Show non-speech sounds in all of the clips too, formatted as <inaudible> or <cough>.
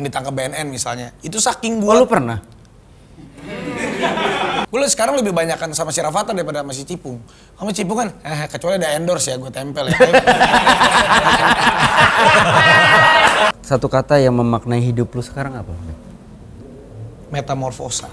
yang ditangkap BNN misalnya. Itu saking gue. Oh, lu pernah? gue sekarang lebih banyakkan sama si Rafathar daripada masih Cipung. Sama Cipung kan, eh, kecuali ada endorse ya, gue tempel ya. <laughs> Satu kata yang memaknai hidup lu sekarang apa? Metamorfosa.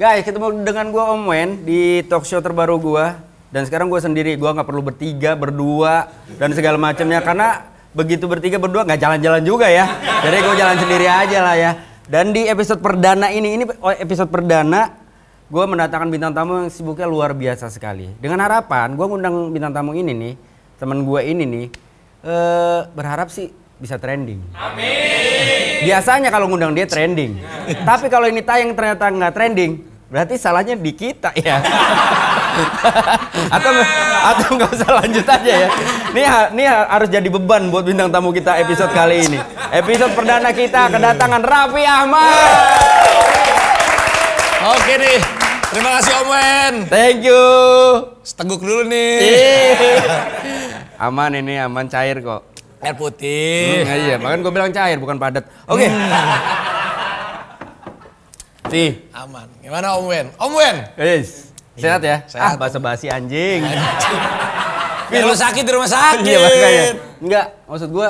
Guys, ketemu dengan gue Om Wen di talk show terbaru gue. Dan sekarang gue sendiri, gue nggak perlu bertiga, berdua, dan segala macamnya karena begitu bertiga berdua nggak jalan-jalan juga ya. Jadi gue jalan sendiri aja lah ya. Dan di episode perdana ini, ini oh, episode perdana gue mendatangkan bintang tamu yang sibuknya luar biasa sekali. Dengan harapan gue ngundang bintang tamu ini nih, teman gue ini nih, eh, berharap sih bisa trending. Amin. Biasanya kalau ngundang dia trending. Tapi kalau ini tayang ternyata nggak trending, Berarti salahnya di kita ya. Iya. <laughs> atau atau nggak usah lanjut aja ya. Ini ini harus jadi beban buat bintang tamu kita episode kali ini. Episode perdana kita kedatangan Raffi Ahmad. Oke nih. Terima kasih Om Wen. Thank you. Seteguk dulu nih. aman ini aman cair kok. Air putih. Hmm, iya, bahkan gue bilang cair bukan padat. Oke. Okay. Hmm. Pasti. Aman. Gimana Om Wen? Om Wen. Yes. Iya. Sehat ya? Sehat. Ah, bahasa basi anjing. anjing. <laughs> Biar sakit di rumah iya, sakit. Iya makanya. Enggak, maksud gue,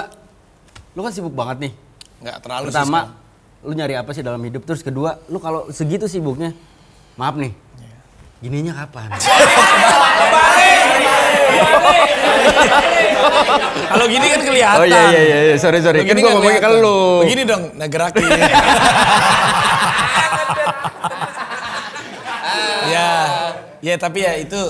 lu kan sibuk banget nih. Enggak terlalu Pertama, sih lu nyari apa sih dalam hidup? Terus kedua, lu kalau segitu sibuknya, maaf nih. Iya. Gininya kapan? <laughs> Kalau gini kan kelihatan. Oh iya iya iya, sorry sorry. Begini kan gua ngomongnya ke lu. Begini dong, nah gerakin. <laughs> ya ya tapi ya itu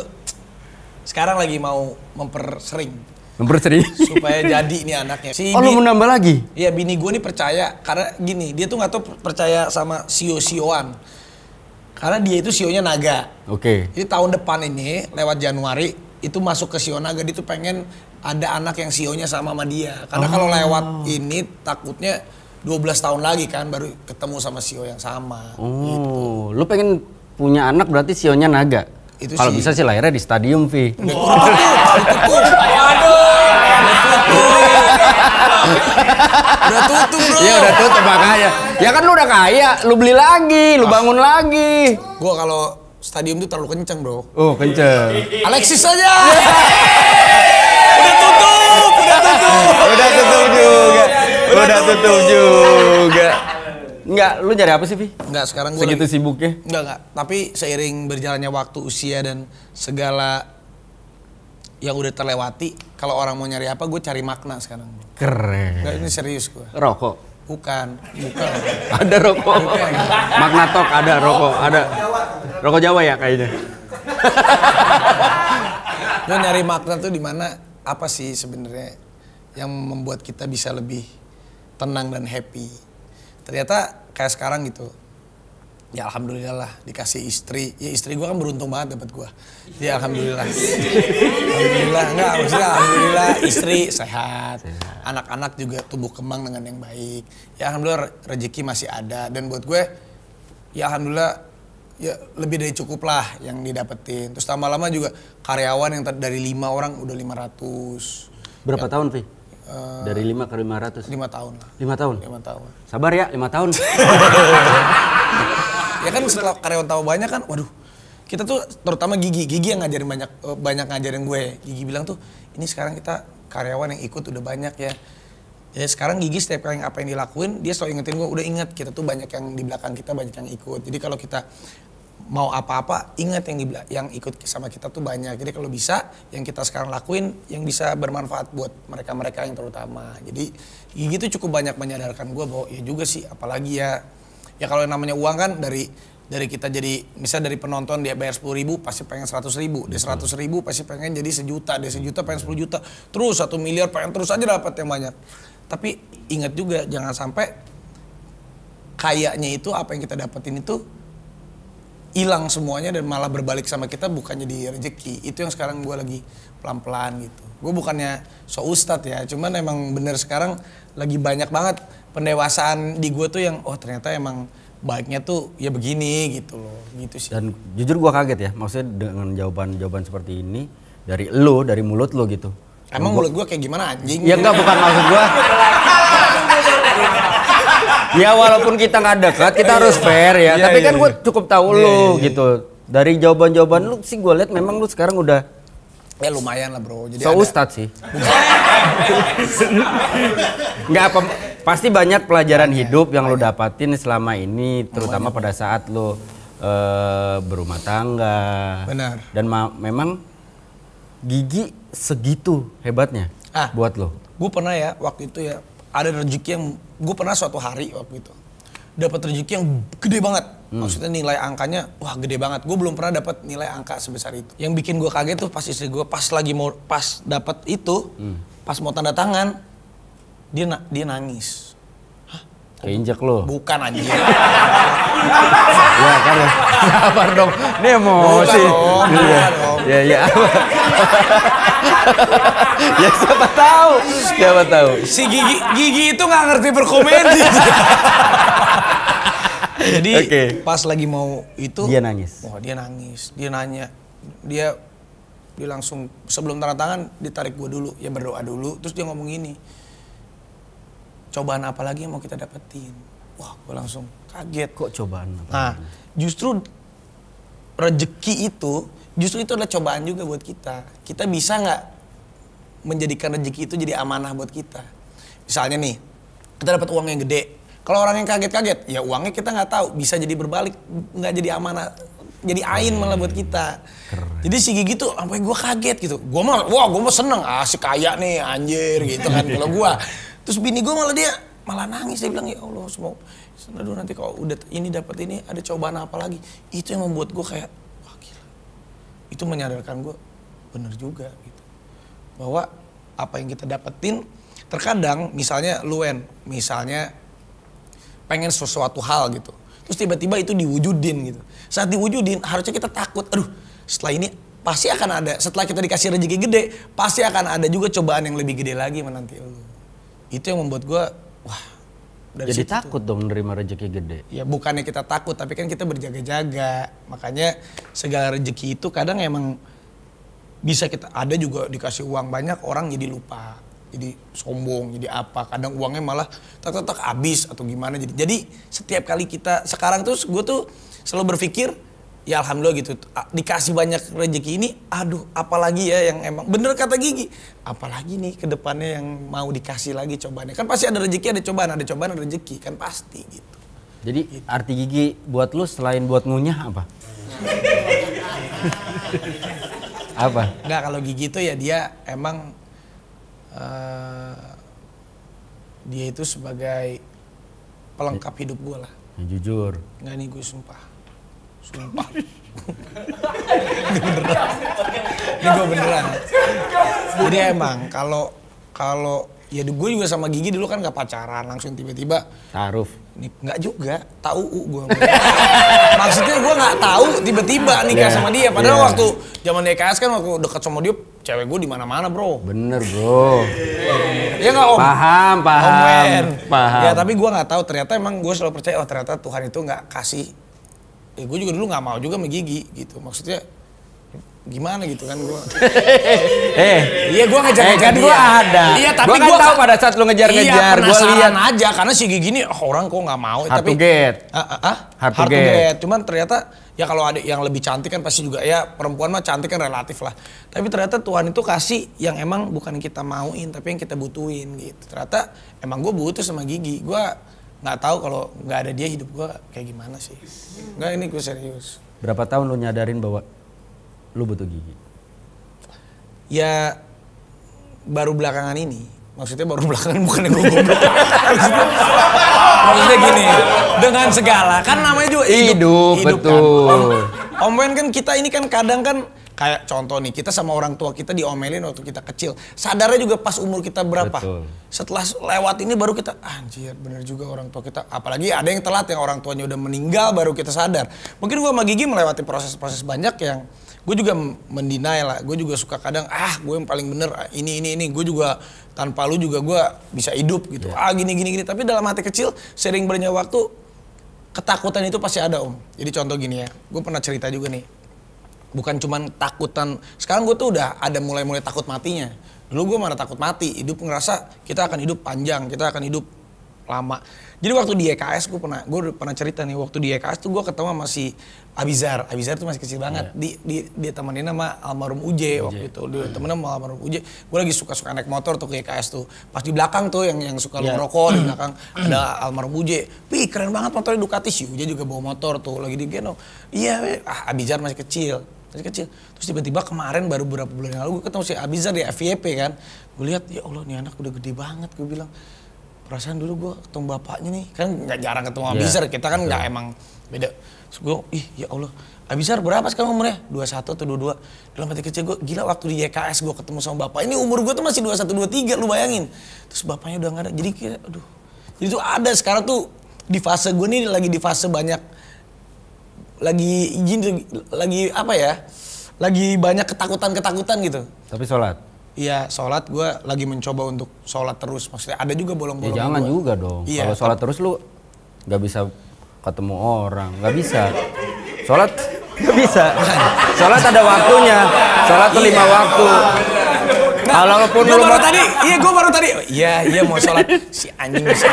sekarang lagi mau mempersering mempersering supaya <laughs> jadi ini anaknya si oh lu menambah lagi iya bini gue nih percaya karena gini dia tuh nggak tau percaya sama sio e sioan e karena dia itu sionya e naga oke okay. jadi tahun depan ini lewat januari itu masuk ke sio naga dia tuh pengen ada anak yang nya sama sama dia karena oh. kalau lewat ini takutnya 12 tahun lagi kan baru ketemu sama sio yang sama. Oh, gitu. lu pengen punya anak berarti sionya naga. Kalau bisa sih lahirnya di stadium, V. udah tutup bro. Iya udah tutup makanya. Ya kan lu udah kaya, lu beli lagi, lu bangun lagi. Gua kalau stadium itu terlalu kenceng bro. Oh kenceng. Alexis aja. udah tutup, udah tutup. udah tutup juga. Udah tutup juga. Enggak, lu nyari apa sih, Vi? Enggak, sekarang gue Segitu lagi, sibuknya? Enggak, enggak. Tapi seiring berjalannya waktu, usia, dan segala yang udah terlewati, kalau orang mau nyari apa, gue cari makna sekarang. Keren. Enggak, ini serius gue. Rokok? Bukan, bukan. <laughs> ada rokok. Bukan. tok ada rokok, ada. Rokok Jawa ya kayaknya. <laughs> lu nyari makna tuh di mana apa sih sebenarnya yang membuat kita bisa lebih tenang dan happy ternyata kayak sekarang gitu ya alhamdulillah lah dikasih istri ya istri gue kan beruntung banget dapat gue ya alhamdulillah alhamdulillah enggak maksudnya alhamdulillah istri sehat anak-anak juga tumbuh kembang dengan yang baik ya alhamdulillah rezeki masih ada dan buat gue ya alhamdulillah ya lebih dari cukup lah yang didapetin terus lama-lama juga karyawan yang dari lima orang udah lima ratus. berapa ya, tahun sih Eh, dari dari 5 ke 500? 5 tahun. 5 tahun? 5 tahun. Sabar ya, 5 tahun. <laughs> ya kan setelah karyawan tahu banyak kan, waduh kita tuh terutama Gigi, Gigi yang ngajarin banyak eh, banyak ngajarin gue. Gigi bilang tuh, ini sekarang kita karyawan yang ikut udah banyak ya. Ya sekarang Gigi setiap kali apa yang dilakuin, dia selalu ingetin gue, udah inget kita tuh banyak yang di belakang kita, banyak yang ikut. Jadi kalau kita mau apa-apa ingat yang di, yang ikut sama kita tuh banyak jadi kalau bisa yang kita sekarang lakuin yang bisa bermanfaat buat mereka mereka yang terutama jadi gigi itu cukup banyak menyadarkan gue bahwa ya juga sih apalagi ya ya kalau yang namanya uang kan dari dari kita jadi misal dari penonton dia bayar sepuluh ribu pasti pengen seratus ribu dia seratus ribu pasti pengen jadi sejuta dia sejuta pengen sepuluh juta terus satu miliar pengen terus aja dapat yang banyak tapi ingat juga jangan sampai kayaknya itu apa yang kita dapetin itu hilang semuanya dan malah berbalik sama kita bukannya di rezeki itu yang sekarang gue lagi pelan-pelan gitu gue bukannya so ustad ya cuman emang bener sekarang lagi banyak banget pendewasaan di gue tuh yang oh ternyata emang baiknya tuh ya begini gitu loh gitu sih dan jujur gue kaget ya maksudnya dengan jawaban-jawaban seperti ini dari lo dari mulut lo gitu Emang mulut gue kayak gimana anjing? Ya enggak bukan maksud gue. <laughs> ya walaupun kita nggak dekat, kita harus iya. fair ya. Iya, Tapi iya, kan gue cukup tahu lu gitu. Dari jawaban-jawaban lu sih gue lihat memang lu sekarang udah Ya lumayan lah bro. Jadi so ustad sih. Nggak apa, pasti banyak pelajaran banyak, hidup yang banyak. lu dapatin selama ini, terutama banyak. pada saat lu uh, berumah tangga. Benar. Dan memang gigi segitu hebatnya ah, buat lo. Gue pernah ya waktu itu ya ada rezeki yang gue pernah suatu hari waktu itu dapat rezeki yang gede banget. Hmm. Maksudnya nilai angkanya wah gede banget. Gue belum pernah dapat nilai angka sebesar itu. Yang bikin gue kaget tuh pas istri gue pas lagi mau pas dapat itu, hmm. pas mau tanda tangan, dia na dia nangis. Hah? Keinjak lo. Bukan aja <laughs> ya kan. ya <laughs> Sabar dong. Ini emosi. Iya. Iya iya. iya. <laughs> ya siapa tahu, siapa tahu. Si Gigi Gigi itu nggak ngerti berkomedi. <laughs> Jadi okay. pas lagi mau itu dia nangis. Wah, dia nangis. Dia nanya. Dia dia langsung sebelum tanda tangan ditarik gue dulu, ya berdoa dulu, terus dia ngomong ini. Cobaan apa lagi yang mau kita dapetin? Wah, gue langsung kaget. Kok cobaan apa? Nah, justru rezeki itu justru itu adalah cobaan juga buat kita. Kita bisa nggak menjadikan rezeki itu jadi amanah buat kita. Misalnya nih, kita dapat uang yang gede. Kalau orang yang kaget-kaget, ya uangnya kita nggak tahu. Bisa jadi berbalik, nggak jadi amanah. Jadi ain malah buat kita. Keren. Jadi si Gigi tuh sampai gue kaget gitu. Gue mah, wah gue mah seneng. Ah si kaya nih anjir gitu kan <laughs> kalau gue. Terus bini gue malah dia malah nangis. Dia bilang, ya Allah semoga aduh nanti kalau udah ini dapat ini ada cobaan apa lagi itu yang membuat gue kayak wah gila itu menyadarkan gue bener juga gitu bahwa apa yang kita dapetin terkadang misalnya luen misalnya pengen sesuatu hal gitu terus tiba-tiba itu diwujudin gitu saat diwujudin harusnya kita takut aduh setelah ini pasti akan ada setelah kita dikasih rezeki gede pasti akan ada juga cobaan yang lebih gede lagi menanti lu itu yang membuat gue wah dari Jadi situ. takut dong menerima rezeki gede. Ya bukannya kita takut, tapi kan kita berjaga-jaga. Makanya segala rezeki itu kadang emang bisa kita ada juga dikasih uang banyak orang jadi lupa jadi sombong jadi apa kadang uangnya malah tak tak tak habis atau gimana jadi jadi setiap kali kita sekarang tuh gue tuh selalu berpikir ya alhamdulillah gitu dikasih banyak rezeki ini aduh apalagi ya yang emang bener kata gigi apalagi nih kedepannya yang mau dikasih lagi cobaannya kan pasti ada rezeki ada cobaan ada cobaan ada rezeki kan pasti gitu jadi gitu. arti gigi buat lu selain buat ngunyah apa <laughs> apa nggak kalau gigi itu ya dia emang uh, dia itu sebagai pelengkap hidup gue lah ya, jujur nggak nih gue sumpah Sumpah. ini beneran. Ini gue beneran. Jadi emang kalau kalau ya gue juga sama Gigi dulu kan gak pacaran langsung tiba-tiba Taruf nggak juga tahu gue <laughs> maksudnya gue nggak tahu tiba-tiba nikah yeah. sama dia padahal yeah. waktu zaman DKS kan waktu deket sama dia cewek gue di mana-mana bro bener bro ya nggak om paham paham om paham ya tapi gue nggak tahu ternyata emang gue selalu percaya oh ternyata Tuhan itu nggak kasih ya gue juga dulu nggak mau juga megigi gitu maksudnya gimana gitu kan gue <laughs> eh iya gue ngejar ngejar eh, kan gue ada iya tapi gue kan tahu kan pada saat lo ngejar ngejar iya, gue lihat aja karena si gigi ini oh, orang kok nggak mau hard tapi to get ah, uh, uh, hard, hard to get. get cuman ternyata ya kalau ada yang lebih cantik kan pasti juga ya perempuan mah cantik kan relatif lah tapi ternyata Tuhan itu kasih yang emang bukan kita mauin tapi yang kita butuhin gitu ternyata emang gue butuh sama gigi gue nggak tahu kalau nggak ada dia hidup gue kayak gimana sih nggak ini gue serius berapa tahun lu nyadarin bahwa lu butuh gigi ya baru belakangan ini maksudnya baru belakangan bukan yang gue maksudnya gini dengan segala kan namanya juga hidup, hidup, hidup kan. betul kan. Om Wen kan kita ini kan kadang kan Kayak contoh nih, kita sama orang tua kita diomelin waktu kita kecil. Sadarnya juga pas umur kita berapa. Betul. Setelah lewat ini baru kita, ah, anjir bener juga orang tua kita. Apalagi ada yang telat yang orang tuanya udah meninggal baru kita sadar. Mungkin gua sama Gigi melewati proses-proses banyak yang gue juga mendinai lah gue juga suka kadang ah gue yang paling bener ah, ini ini ini gue juga tanpa lu juga gue bisa hidup gitu yeah. ah gini gini gini tapi dalam hati kecil sering bernyawa waktu ketakutan itu pasti ada om jadi contoh gini ya gue pernah cerita juga nih bukan cuman takutan sekarang gue tuh udah ada mulai-mulai takut matinya dulu gue mana takut mati hidup ngerasa kita akan hidup panjang kita akan hidup lama jadi waktu di EKS gue pernah gue pernah cerita nih waktu di EKS tuh gue ketemu masih Abizar Abizar tuh masih kecil iya. banget yeah. di, di dia temenin sama almarhum Uje, waktu itu dia yeah. temenin sama almarhum Uje gue lagi suka suka naik motor tuh ke EKS tuh pas di belakang tuh yang yang suka yeah. Iya. rokok di belakang <clears throat> ada almarhum Uje wih keren banget motornya Ducati sih Uje juga bawa motor tuh lagi di Geno iya ah, Abizar masih kecil dari kecil. Terus tiba-tiba kemarin baru beberapa bulan yang lalu gue ketemu si Abizar di FYP kan. Gue lihat ya Allah nih anak udah gede banget gue bilang. Perasaan dulu gue ketemu bapaknya nih, kan nggak jarang ketemu yeah. Abizar, kita kan nggak emang beda. Terus gue, ih ya Allah, Abizar berapa sekarang umurnya? satu atau dua dua Dalam hati kecil gue, gila waktu di YKS gue ketemu sama bapak, ini umur gue tuh masih dua satu dua tiga lu bayangin. Terus bapaknya udah nggak ada, jadi kira, aduh. Jadi tuh ada, sekarang tuh di fase gue nih lagi di fase banyak lagi jin lagi apa ya lagi banyak ketakutan ketakutan gitu tapi sholat Iya, sholat gue lagi mencoba untuk sholat terus. Maksudnya ada juga bolong-bolong. Ya, jangan gua. juga dong. Iya, Kalau sholat terus lu nggak bisa ketemu orang, nggak bisa. Sholat nggak bisa. <laughs> Sholat ada waktunya. Sholat lima waktu. Kalaupun lu baru tadi, iya gue baru tadi. Iya, iya mau sholat si anjing bisa.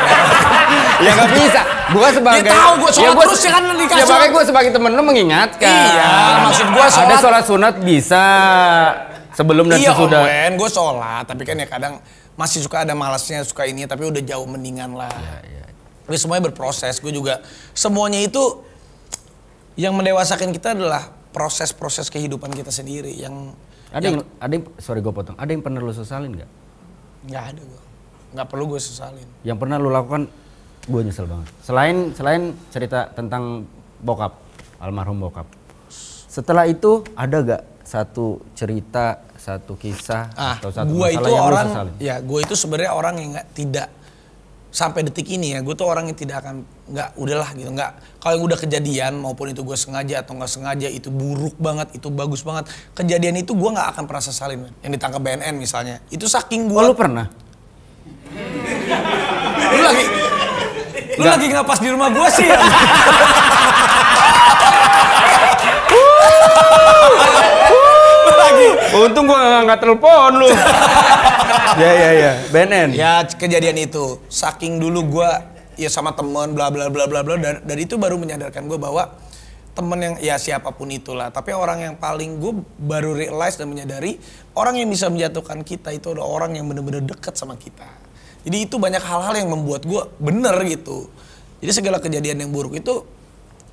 ya gak bisa. Gue sebagai. Dia tahu gue sholat ya, ya gua, terus ya kan dikasih. Ya makanya gue sebagai temen lo mengingatkan. Iya, maksud gue sholat. Ada sholat sunat bisa sebelum dan iya, sesudah. Iya, gue sholat, tapi kan ya kadang masih suka ada malasnya, suka ini, tapi udah jauh mendingan lah. Iya, iya. Tapi semuanya berproses, gue juga. Semuanya itu yang mendewasakan kita adalah proses-proses kehidupan kita sendiri yang ada yang, yang ada yang sorry gue potong. Ada yang pernah lo sesalin nggak? Nggak ada gue. Nggak perlu gue sesalin. Yang pernah lo lakukan gue nyesel banget. Selain selain cerita tentang bokap almarhum bokap. Setelah itu ada gak satu cerita satu kisah ah, atau satu gua itu yang orang ya gue itu sebenarnya orang yang nggak tidak sampai detik ini ya gue tuh orang yang tidak akan nggak udahlah gitu nggak kalau yang udah kejadian maupun itu gue sengaja atau nggak sengaja itu buruk banget itu bagus banget kejadian itu gue nggak akan pernah sesalin yang ditangkap BNN misalnya itu saking gue oh, lu pernah lu lagi lu lagi ngapas di rumah gue sih ya? Untung gue gak ngangkat telepon lu. <laughs> ya ya ya, BNN. Ya kejadian itu, saking dulu gue ya sama temen bla bla bla bla bla dan, dan itu baru menyadarkan gue bahwa temen yang ya siapapun itulah tapi orang yang paling gue baru realize dan menyadari orang yang bisa menjatuhkan kita itu adalah orang yang benar benar dekat sama kita jadi itu banyak hal-hal yang membuat gue bener gitu jadi segala kejadian yang buruk itu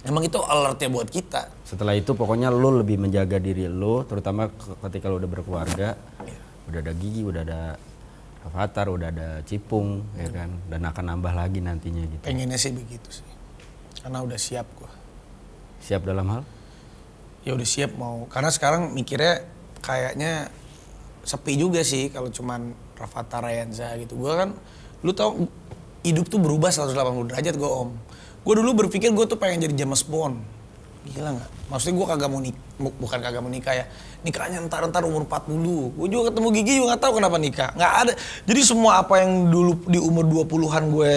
emang itu alertnya buat kita setelah itu pokoknya lo lebih menjaga diri lo terutama ketika lo udah berkeluarga iya. udah ada gigi udah ada Avatar, udah ada Cipung, hmm. ya kan, dan akan nambah lagi nantinya gitu. Pengennya sih begitu sih, karena udah siap gua. Siap dalam hal? Ya udah siap mau, karena sekarang mikirnya kayaknya sepi juga sih kalau cuman Rafathar Rayanza gitu. Gua kan, lu tau hidup tuh berubah 180 derajat gua om. Gua dulu berpikir gua tuh pengen jadi James Bond gila gak? Maksudnya gue kagak mau nikah, bukan kagak mau nikah ya. Nikahnya ntar-ntar umur 40. Gue juga ketemu Gigi juga gak tau kenapa nikah. Gak ada. Jadi semua apa yang dulu di umur 20-an gue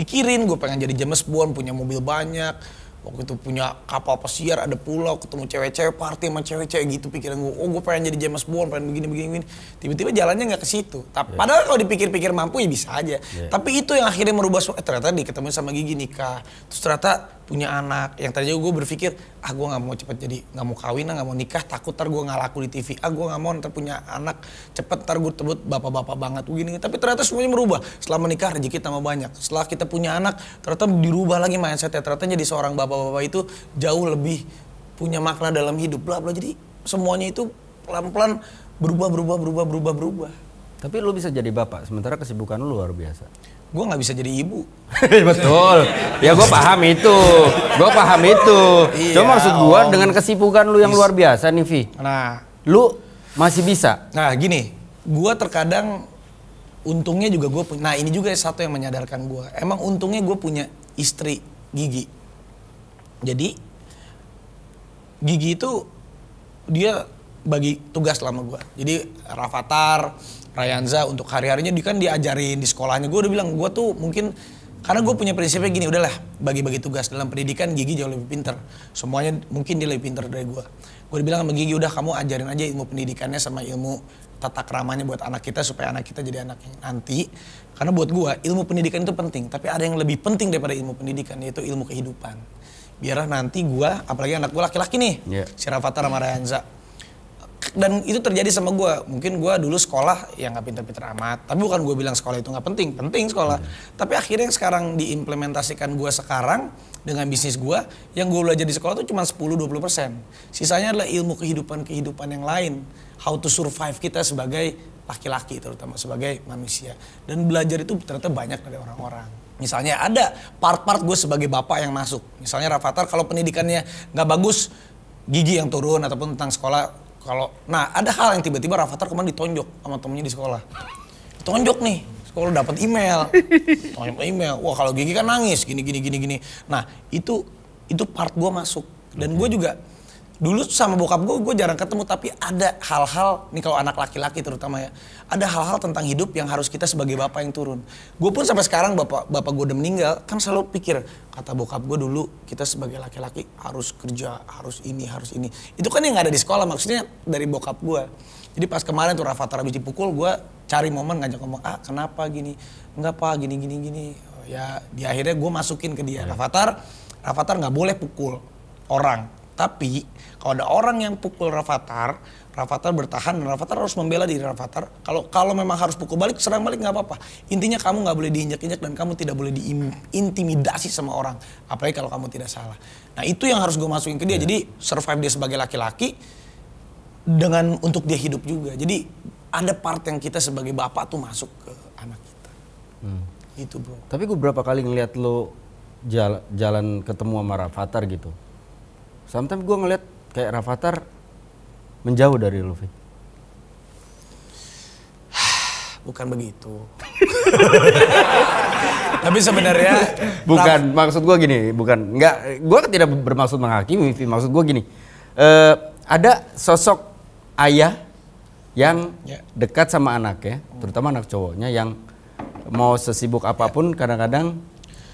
pikirin, gue pengen jadi James Bond, punya mobil banyak. Waktu itu punya kapal pesiar, ada pulau, ketemu cewek-cewek, party sama cewek-cewek gitu pikiran gue. Oh gue pengen jadi James Bond, pengen begini-begini. Tiba-tiba jalannya nggak ke situ. Iya. Padahal kalau dipikir-pikir mampu ya bisa aja. Yeah. Tapi itu yang akhirnya merubah, eh, ternyata diketemu sama Gigi nikah. Terus ternyata punya anak yang tadinya gue berpikir ah gue nggak mau cepet jadi nggak mau kawin nggak mau nikah takut ntar gue nggak laku di TV ah gue nggak mau ntar punya anak cepet ntar gue tebut bapak-bapak banget begini tapi ternyata semuanya merubah setelah menikah rezeki tambah banyak setelah kita punya anak ternyata dirubah lagi mindsetnya ternyata jadi seorang bapak-bapak itu jauh lebih punya makna dalam hidup bla bla jadi semuanya itu pelan-pelan berubah berubah berubah berubah berubah tapi lo bisa jadi bapak sementara kesibukan lo luar biasa gue nggak bisa jadi ibu. <laughs> Betul. Ya gue paham itu. Gue paham itu. Iya, Cuma maksud gue dengan kesibukan lu yang luar biasa nih Vi. Nah. Lu masih bisa. Nah gini, gue terkadang untungnya juga gue punya. Nah ini juga satu yang menyadarkan gue. Emang untungnya gue punya istri Gigi. Jadi Gigi itu dia bagi tugas lama gue. Jadi rafatar. Rayanza untuk hari-harinya dia kan diajarin di sekolahnya. Gue udah bilang gue tuh mungkin karena gue punya prinsipnya gini udahlah bagi-bagi tugas dalam pendidikan Gigi jauh lebih pinter semuanya mungkin dia lebih pinter dari gue gue bilang sama Gigi udah kamu ajarin aja ilmu pendidikannya sama ilmu tata keramanya buat anak kita supaya anak kita jadi anak yang nanti karena buat gue ilmu pendidikan itu penting tapi ada yang lebih penting daripada ilmu pendidikan yaitu ilmu kehidupan biarlah nanti gue apalagi anak gue laki-laki nih yeah. si Rafathar sama Rayanza dan itu terjadi sama gue mungkin gue dulu sekolah yang nggak pinter-pinter amat tapi bukan gue bilang sekolah itu nggak penting penting sekolah hmm. tapi akhirnya yang sekarang diimplementasikan gue sekarang dengan bisnis gue yang gue belajar di sekolah itu cuma 10-20 persen sisanya adalah ilmu kehidupan kehidupan yang lain how to survive kita sebagai laki-laki terutama sebagai manusia dan belajar itu ternyata banyak dari orang-orang misalnya ada part-part gue sebagai bapak yang masuk misalnya Rafathar kalau pendidikannya nggak bagus gigi yang turun ataupun tentang sekolah kalau nah ada hal yang tiba-tiba Rafathar kemarin ditonjok sama temennya di sekolah ditonjok nih sekolah dapat email tonjok email wah kalau gigi kan nangis gini gini gini gini nah itu itu part gue masuk dan gue juga dulu sama bokap gue gue jarang ketemu tapi ada hal-hal nih kalau anak laki-laki terutama ya ada hal-hal tentang hidup yang harus kita sebagai bapak yang turun gue pun sampai sekarang bapak bapak gue udah meninggal kan selalu pikir kata bokap gue dulu kita sebagai laki-laki harus kerja harus ini harus ini itu kan yang nggak ada di sekolah maksudnya dari bokap gue jadi pas kemarin tuh Rafathar habis dipukul gue cari momen ngajak ngomong ah kenapa gini enggak apa gini gini gini ya di akhirnya gue masukin ke dia iya. Rafathar Rafathar nggak boleh pukul orang tapi kalau ada orang yang pukul Rafathar, Rafathar bertahan dan Rafathar harus membela diri Rafathar. Kalau kalau memang harus pukul balik, serang balik nggak apa-apa. Intinya kamu nggak boleh diinjak-injak dan kamu tidak boleh diintimidasi sama orang. Apalagi kalau kamu tidak salah. Nah itu yang harus gue masukin ke dia. Yeah. Jadi survive dia sebagai laki-laki dengan untuk dia hidup juga. Jadi ada part yang kita sebagai bapak tuh masuk ke anak kita. Hmm. Itu bro. Tapi gue berapa kali ngeliat lo jalan, jalan ketemu sama Rafathar gitu Sometimes gue ngeliat kayak Rafathar menjauh dari Luffy. <sighs> Bukan begitu. <laughs> Tapi sebenarnya bukan Raff... maksud gue gini, bukan nggak gue tidak bermaksud menghakimi, maksud gue gini. Uh, ada sosok ayah yang yeah. dekat sama anak ya, terutama anak cowoknya yang mau sesibuk apapun kadang-kadang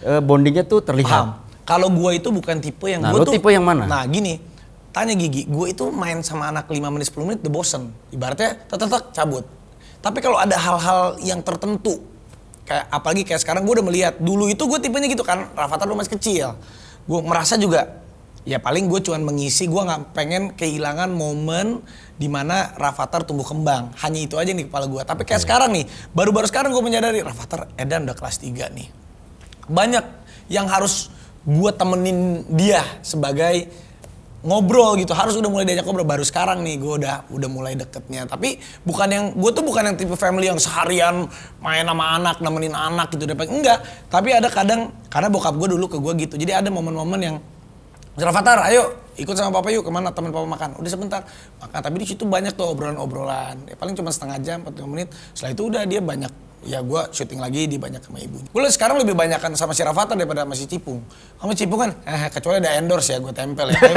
uh, bondingnya tuh terlihat. Paham. Kalau gue itu bukan tipe yang nah, gue tuh. tipe yang mana? Nah gini, tanya Gigi, gue itu main sama anak 5 menit 10 menit udah bosen. Ibaratnya tetetek cabut. Tapi kalau ada hal-hal yang tertentu, kayak apalagi kayak sekarang gue udah melihat dulu itu gue tipenya gitu kan Rafathar lu masih kecil gue merasa juga ya paling gue cuman mengisi gue nggak pengen kehilangan momen dimana Rafathar tumbuh kembang hanya itu aja nih kepala gue tapi kayak okay. sekarang nih baru-baru sekarang gue menyadari Rafathar Edan udah kelas 3 nih banyak yang harus gue temenin dia sebagai ngobrol gitu harus udah mulai diajak ngobrol baru sekarang nih gue udah udah mulai deketnya tapi bukan yang gue tuh bukan yang tipe family yang seharian main sama anak nemenin anak gitu dapat enggak tapi ada kadang karena bokap gue dulu ke gue gitu jadi ada momen-momen yang Mas ayo ikut sama papa yuk kemana teman papa makan. Udah sebentar makan, tapi di situ banyak tuh obrolan-obrolan. Ya, paling cuma setengah jam, 40 menit. Setelah itu udah dia banyak ya gue syuting lagi di banyak sama ibunya. Gue sekarang lebih banyakan sama si Rafathar daripada masih Cipung. Kamu Cipung kan, eh, kecuali ada endorse ya gue tempel ya. Yeah.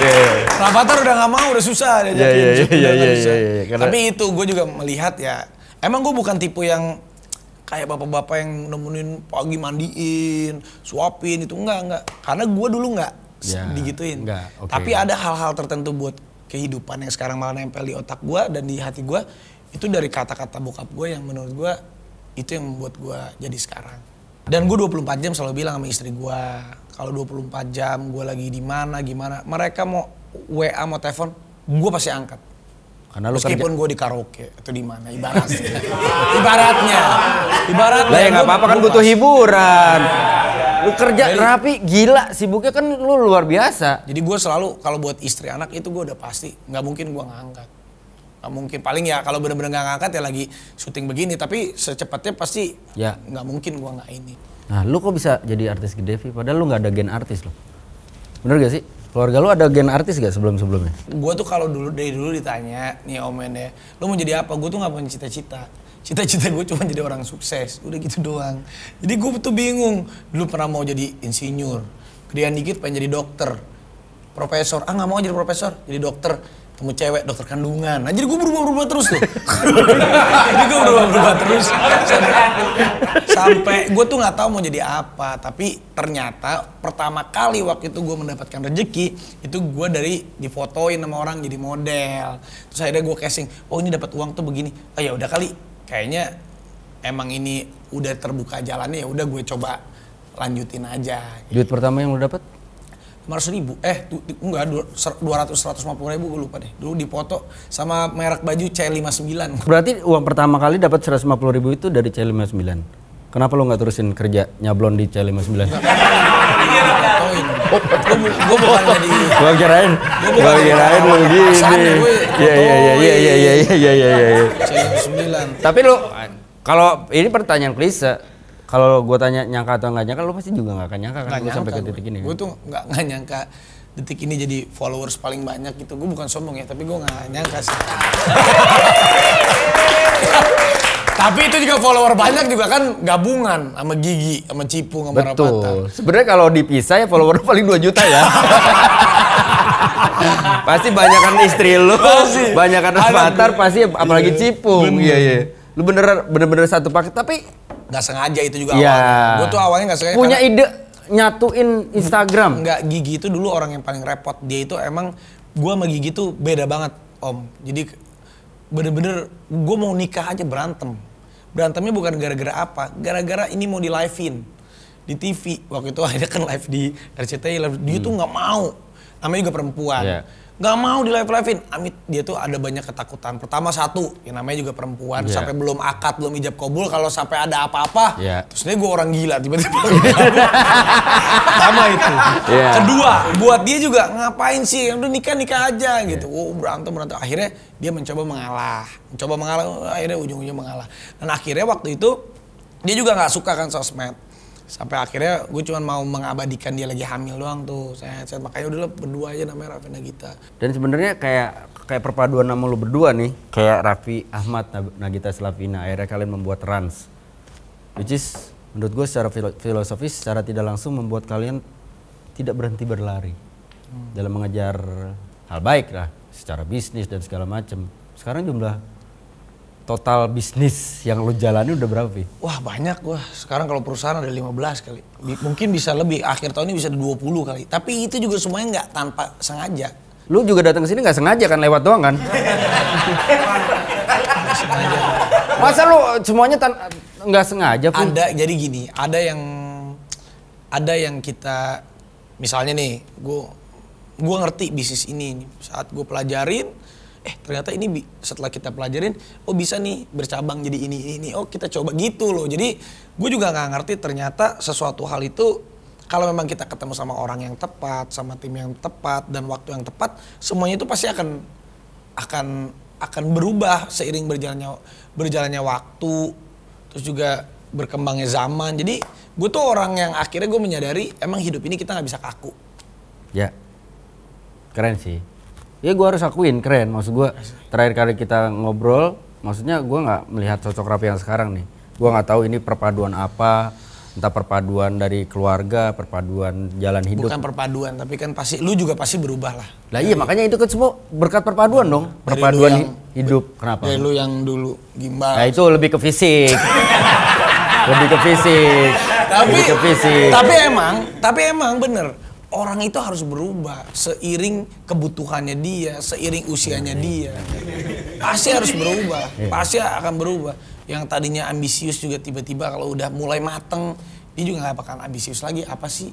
Iya, iya. Rafathar udah gak mau, udah susah dia yeah, yeah, yeah, yeah, yeah, yeah, yeah. Tapi itu gue juga melihat ya, emang gue bukan tipe yang kayak bapak-bapak yang nemuin pagi mandiin, suapin itu enggak enggak. Karena gue dulu enggak yeah, digituin. Enggak, okay. Tapi ada hal-hal tertentu buat kehidupan yang sekarang malah nempel di otak gue dan di hati gue itu dari kata-kata bokap gue yang menurut gue itu yang membuat gue jadi sekarang. Dan gue 24 jam selalu bilang sama istri gue, kalau 24 jam gue lagi di mana gimana, mereka mau WA mau telepon, gue pasti angkat. Karena lu kan Meskipun gue di karaoke atau di mana ibaratnya. ibaratnya. <laughs> Ibaratnya. Lah ya nggak apa-apa kan butuh hiburan. Lu kerja Jadi, rapi, gila sibuknya kan lu luar biasa. Jadi gue selalu kalau buat istri anak itu gue udah pasti nggak mungkin gue ngangkat. Gak mungkin paling ya kalau bener-bener nggak ngangkat ya lagi syuting begini tapi secepatnya pasti ya nggak mungkin gue nggak ini. Nah lu kok bisa jadi artis gede Vi? Padahal lu nggak ada gen artis lo. Bener gak sih? Keluarga lu ada gen artis gak sebelum-sebelumnya? Gue tuh kalau dulu dari dulu ditanya nih Omen ya, lu mau jadi apa? Gue tuh nggak punya cita-cita cita-cita gue cuma jadi orang sukses udah gitu doang jadi gue tuh bingung dulu pernah mau jadi insinyur kerjaan dikit pengen jadi dokter profesor ah nggak mau jadi profesor jadi dokter temu cewek dokter kandungan nah, jadi gue berubah-berubah terus tuh <laughs> jadi gue berubah-berubah terus sampai gue tuh nggak tahu mau jadi apa tapi ternyata pertama kali waktu itu gue mendapatkan rezeki itu gue dari difotoin sama orang jadi model terus akhirnya gue casing oh ini dapat uang tuh begini oh ya udah kali kayaknya emang ini udah terbuka jalannya ya udah gue coba lanjutin aja. Gitu. Duit pertama yang lo dapet? 500 ribu, eh du, du, enggak 200 150 ribu gue lupa deh. Dulu dipoto sama merek baju C59. Berarti uang pertama kali dapat 150 ribu itu dari C59. Kenapa lu nggak terusin kerja nyablon di C59? Iya, gue bukan jadi... Gue kirain, gue kirain lo gini. Iya iya, iya, iya, iya, iya, iya, iya, iya, iya, iya. Tapi lu kalau ini pertanyaan klise, kalau gue tanya nyangka atau nggak nyangka, lu pasti juga nggak akan nyangka kan? gue nyangka, sampai ke titik ini. Kan? Gue tuh nggak enggak nyangka detik ini jadi followers paling banyak gitu. Gue bukan sombong ya, tapi gue nggak nyangka sih. <laughs> tapi itu juga follower banyak juga kan gabungan sama Gigi, sama Cipung, sama Betul. Sebenarnya kalau dipisah ya follower paling 2 juta ya. <laughs> pasti banyakan istri lu, pasti. banyakan avatar, pasti apalagi iya. cipung. Iya, iya. Lu bener bener-bener satu paket tapi nggak sengaja itu juga yeah. Gue tuh awalnya nggak sengaja. Punya ide nyatuin Instagram. Nggak Gigi itu dulu orang yang paling repot. Dia itu emang gue sama Gigi tuh beda banget Om. Jadi bener-bener gue mau nikah aja berantem. Berantemnya bukan gara-gara apa, gara-gara ini mau di live-in di TV waktu itu akhirnya <laughs> kan live di RCTI live hmm. dia tuh hmm. nggak mau namanya juga perempuan. Yeah. Gak mau live livein. Amit dia tuh ada banyak ketakutan. Pertama satu, ya namanya juga perempuan. Yeah. Sampai belum akad, belum ijab kobul. Kalau sampai ada apa-apa, yeah. terus dia gue orang gila tiba-tiba. <laughs> Iya. Pertama itu. Yeah. Kedua, buat dia juga ngapain sih? Udah nikah nikah aja iya. gitu. Yeah. Oh berantem berantem. Akhirnya dia mencoba mengalah, mencoba mengalah. Akhirnya ujung-ujungnya mengalah. Dan akhirnya waktu itu dia juga nggak suka kan sosmed sampai akhirnya gue cuma mau mengabadikan dia lagi hamil doang tuh saya saya makanya udah berdua aja namanya Raffi Nagita dan sebenarnya kayak kayak perpaduan nama lo berdua nih kayak Raffi Ahmad Nagita Slavina akhirnya kalian membuat trans. which is menurut gue secara filo filosofis secara tidak langsung membuat kalian tidak berhenti berlari hmm. dalam mengejar hal baik lah secara bisnis dan segala macam sekarang jumlah total bisnis yang lo jalani udah berapa, Vi? Wah banyak gue. Sekarang kalau perusahaan ada 15 kali. mungkin bisa lebih, akhir tahun ini bisa ada 20 kali. Tapi itu juga semuanya nggak tanpa sengaja. Lu juga datang ke sini nggak sengaja kan, lewat doang kan? Masa lu semuanya nggak sengaja? Pun? Ada, jadi gini, ada yang ada yang kita misalnya nih, gue gue ngerti bisnis ini saat gue pelajarin eh ternyata ini setelah kita pelajarin oh bisa nih bercabang jadi ini ini oh kita coba gitu loh jadi gue juga nggak ngerti ternyata sesuatu hal itu kalau memang kita ketemu sama orang yang tepat sama tim yang tepat dan waktu yang tepat semuanya itu pasti akan akan akan berubah seiring berjalannya berjalannya waktu terus juga berkembangnya zaman jadi gue tuh orang yang akhirnya gue menyadari emang hidup ini kita nggak bisa kaku ya keren sih ya gue harus akuin keren maksud gue terakhir kali kita ngobrol maksudnya gue nggak melihat sosok rapi yang sekarang nih gue nggak tahu ini perpaduan apa entah perpaduan dari keluarga, perpaduan jalan hidup. Bukan perpaduan, tapi kan pasti lu juga pasti berubah lah. Lah iya, makanya itu kan semua berkat perpaduan dong. Perpaduan yang, hidup. Kenapa? Dari lu yang dulu gimbal. Nah, itu lebih ke fisik. <laughs> lebih ke fisik. Tapi lebih ke fisik. Tapi emang, tapi emang bener orang itu harus berubah seiring kebutuhannya dia, seiring usianya iya. dia. Pasti harus berubah, iya. pasti akan berubah. Yang tadinya ambisius juga tiba-tiba kalau udah mulai mateng, dia juga nggak akan ambisius lagi. Apa sih?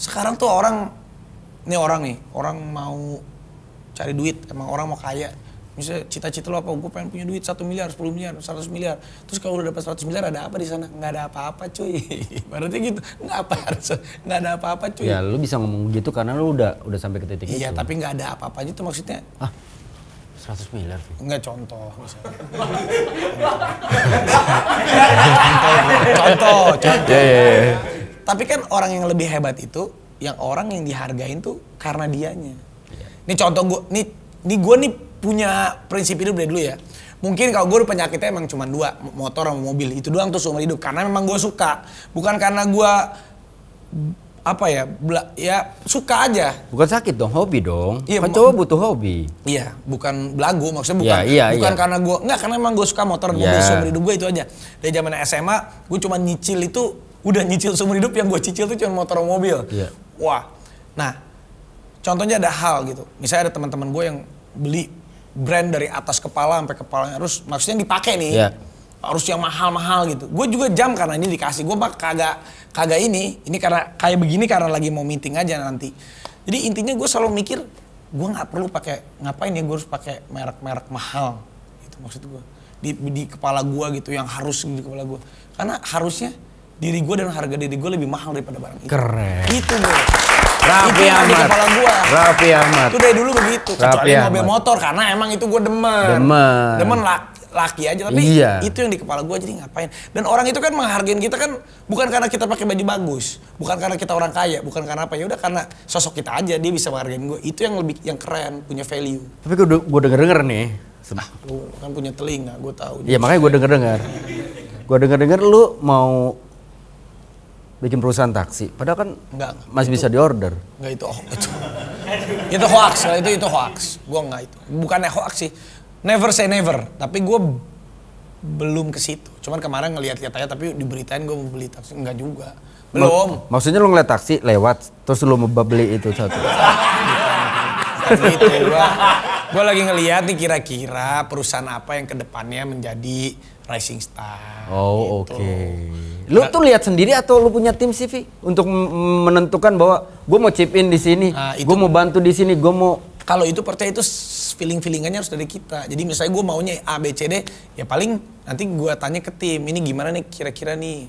Sekarang tuh orang, ini orang nih, orang mau cari duit, emang orang mau kaya. Misalnya cita-cita lo apa? Gue pengen punya duit 1 miliar, 10 miliar, 100 miliar. Terus kalau udah dapat 100 miliar ada apa di sana? Nggak ada apa-apa cuy. <laughs> Berarti gitu. Nggak apa <laughs> harus nggak ada apa-apa cuy. Ya lu bisa ngomong gitu karena lu udah udah sampai ke titik iya, itu. Iya, tapi nggak ada apa-apa gitu maksudnya. Ah. 100 miliar, Enggak, <laughs> contoh contoh, contoh. Ya, yeah, ya, ya. Tapi kan orang yang lebih hebat itu, yang orang yang dihargain tuh karena dianya. Iya. Ini contoh gue, nih, nih gue nih punya prinsip hidup dari dulu ya. Mungkin kalau gue penyakitnya emang cuma dua, motor sama mobil. Itu doang tuh seumur hidup. Karena memang gue suka. Bukan karena gue apa ya, bela, ya suka aja. Bukan sakit dong, hobi dong. Iya, kan cowok butuh hobi. Iya, bukan belagu maksudnya iya, bukan. Ya, iya, bukan iya. karena gue, enggak karena emang gue suka motor ya. mobil iya. seumur hidup gue itu aja. Dari zaman SMA, gue cuma nyicil itu, udah nyicil seumur hidup yang gue cicil tuh cuma motor mobil. Iya. Wah, nah contohnya ada hal gitu. Misalnya ada teman-teman gue yang beli brand dari atas kepala sampai kepalanya harus maksudnya dipakai nih. Yeah. Harus yang mahal-mahal gitu. Gue juga jam karena ini dikasih. Gue mah kagak kagak ini. Ini karena kayak begini karena lagi mau meeting aja nanti. Jadi intinya gue selalu mikir gue nggak perlu pakai ngapain ya gue harus pakai merek-merek mahal. Itu maksud gue di, di kepala gue gitu yang harus di kepala gue. Karena harusnya diri gue dan harga diri gue lebih mahal daripada barang itu. Keren. Itu gue. Rapi itu Rapi kepala gua. Raffi Ahmad. Itu dari dulu begitu. Kecuali Raffi mobil motor karena emang itu gua demen. Demen. Demen laki laki aja tapi iya. itu yang di kepala gue jadi ngapain dan orang itu kan menghargain kita kan bukan karena kita pakai baju bagus bukan karena kita orang kaya bukan karena apa ya udah karena sosok kita aja dia bisa menghargain gue itu yang lebih yang keren punya value tapi gue gue denger denger nih ah, lu kan punya telinga gue tahu iya makanya gue denger denger gue denger denger lu mau bikin perusahaan taksi. Padahal kan enggak, masih itu, bisa diorder. Enggak itu, oh, itu. itu hoax, itu itu hoax. Gua enggak itu. Bukannya hoax sih. Never say never, tapi gue belum ke situ. Cuman kemarin ngeliat lihat aja tapi diberitain gue mau beli taksi enggak juga. Belum. maksudnya lu ngeliat taksi lewat terus lu mau beli itu satu. gitu <laughs> gua. Gua lagi ngeliat nih kira-kira perusahaan apa yang kedepannya menjadi rising star. Oh gitu. oke. Okay. Lu nah, tuh lihat sendiri atau lu punya tim CV untuk menentukan bahwa gue mau chip in di sini, nah, gue mau bantu di sini, gue mau kalau itu percaya itu feeling feelingannya harus dari kita. Jadi misalnya gue maunya A B C D ya paling nanti gue tanya ke tim ini gimana nih kira-kira nih.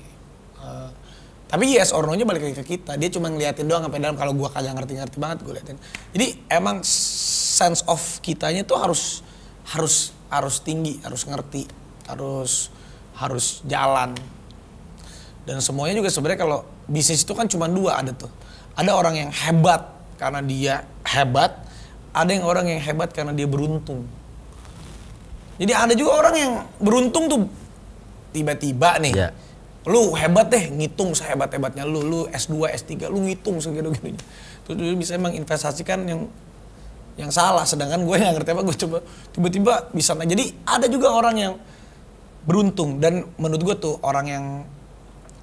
Uh, tapi yes or no-nya balik lagi ke kita. Dia cuma ngeliatin doang sampai dalam kalau gua kagak ngerti-ngerti banget gue liatin. Jadi emang sense of kitanya tuh harus harus harus tinggi, harus ngerti harus harus jalan dan semuanya juga sebenarnya kalau bisnis itu kan cuma dua ada tuh ada orang yang hebat karena dia hebat ada yang orang yang hebat karena dia beruntung jadi ada juga orang yang beruntung tuh tiba-tiba nih ya. lu hebat deh ngitung sehebat hebatnya lu lu S2 S3 lu ngitung segitu gitu terus lu bisa emang investasikan yang yang salah sedangkan gue yang ngerti apa gue coba tiba-tiba bisa nah jadi ada juga orang yang beruntung dan menurut gue tuh orang yang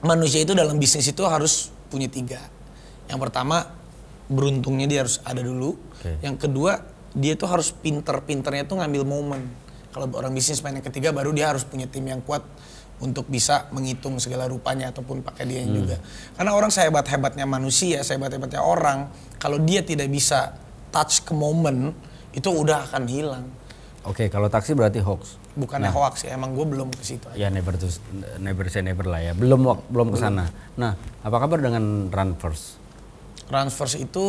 manusia itu dalam bisnis itu harus punya tiga. Yang pertama beruntungnya dia harus ada dulu. Okay. Yang kedua dia tuh harus pinter-pinternya tuh ngambil momen. Kalau orang bisnis main yang ketiga baru dia harus punya tim yang kuat untuk bisa menghitung segala rupanya ataupun pakai dia hmm. juga. Karena orang sehebat-hebatnya manusia, sehebat-hebatnya orang, kalau dia tidak bisa touch ke momen, itu udah akan hilang. Oke, okay, kalau taksi berarti hoax. Bukan nah, hoax ya, emang gue belum ke situ. Ya never to, never say never lah ya. Belum belum ke sana. Nah, apa kabar dengan run first? Run first itu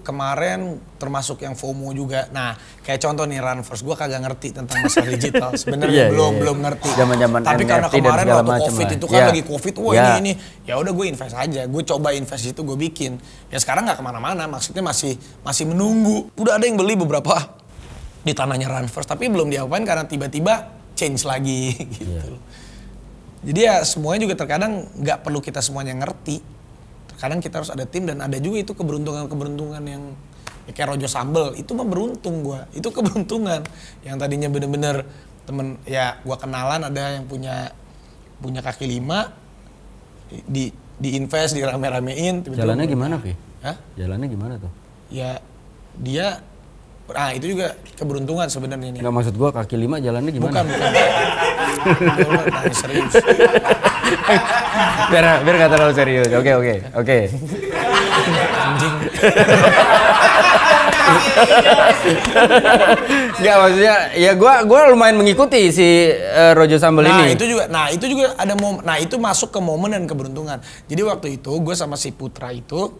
kemarin termasuk yang FOMO juga. Nah, kayak contoh nih run first, gue kagak ngerti tentang masalah <laughs> digital. Sebenarnya yeah, iya, belum yeah, belum ngerti. Zaman-zaman Tapi NFT karena kemarin waktu COVID lah. itu kan yeah. lagi COVID, wah yeah. ini ini, ya udah gue invest aja. Gue coba invest itu gue bikin. Ya sekarang nggak kemana-mana. Maksudnya masih masih menunggu. Udah ada yang beli beberapa di tanahnya run first tapi belum diapain karena tiba-tiba change lagi <laughs> gitu yeah. jadi ya semuanya juga terkadang nggak perlu kita semuanya ngerti terkadang kita harus ada tim dan ada juga itu keberuntungan-keberuntungan yang ya kayak Rojo Sambel itu mah beruntung gua itu keberuntungan yang tadinya bener-bener temen ya gua kenalan ada yang punya punya kaki lima di di invest di rame ramein jalannya gimana Vi? Hah? jalannya gimana tuh ya dia Nah itu juga keberuntungan sebenarnya ini Gak maksud gue kaki lima jalannya gimana? Bukan, bukan. nah, serius. <laughs> biar biar gak terlalu serius. Oke okay, oke okay, oke. Okay. Anjing. <laughs> Gak maksudnya ya gue gua lumayan mengikuti si uh, Rojo sambel nah, ini. Nah, itu juga nah itu juga ada momen nah itu masuk ke momen dan keberuntungan. Jadi waktu itu gue sama si Putra itu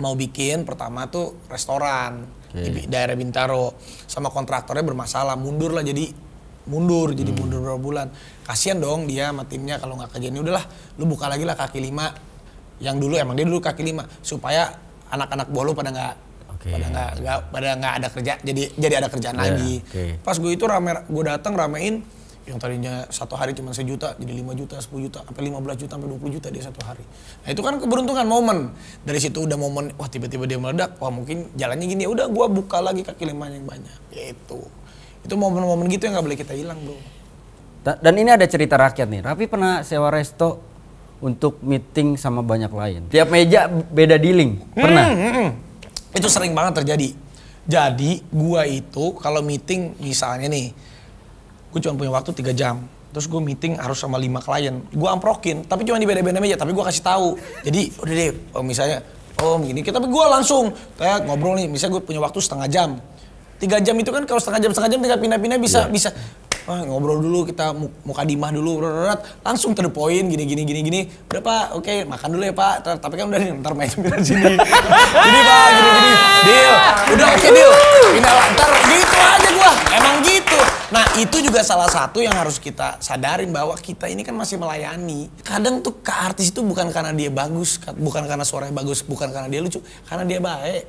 mau bikin pertama tuh restoran okay. Iya. daerah Bintaro sama kontraktornya bermasalah mundur lah jadi mundur jadi hmm. mundur beberapa bulan kasihan dong dia sama timnya kalau nggak kerja ini udahlah lu buka lagi lah kaki lima yang dulu emang dia dulu kaki lima supaya anak-anak bolu pada nggak okay. pada nggak pada nggak ada kerja jadi jadi ada kerjaan yeah, lagi okay. pas gue itu rame gue datang ramein yang tadinya satu hari cuma sejuta jadi lima juta, sepuluh juta, sampai lima belas juta, sampai dua puluh juta dia satu hari. Nah itu kan keberuntungan momen. Dari situ udah momen, wah tiba-tiba dia meledak, wah mungkin jalannya gini, ya udah gua buka lagi kaki lima yang banyak. Itu, Itu momen-momen gitu yang nggak boleh kita hilang bro. Dan ini ada cerita rakyat nih, Raffi pernah sewa resto untuk meeting sama banyak lain. Tiap meja beda dealing, pernah? Hmm, hmm, hmm. Itu sering banget terjadi. Jadi gua itu kalau meeting misalnya nih, gue cuma punya waktu tiga jam terus gue meeting harus sama lima klien gue amprokin tapi cuma di beda-beda meja tapi gue kasih tahu jadi udah deh oh, misalnya oh gini gitu. tapi gue langsung kayak eh, ngobrol nih misalnya gue punya waktu setengah jam tiga jam itu kan kalau setengah jam setengah jam tinggal pindah-pindah bisa yeah. bisa oh, ngobrol dulu kita muka dimah dulu rrrt, langsung to gini gini gini gini udah pak oke okay, makan dulu ya pak Ter tapi kan udah ntar main sini gini <laughs> pak gini gini deal udah oke okay, deal final ntar gitu aja gue, emang gitu Nah itu juga salah satu yang harus kita sadarin bahwa kita ini kan masih melayani. Kadang tuh ke artis itu bukan karena dia bagus, bukan karena suaranya bagus, bukan karena dia lucu, karena dia baik,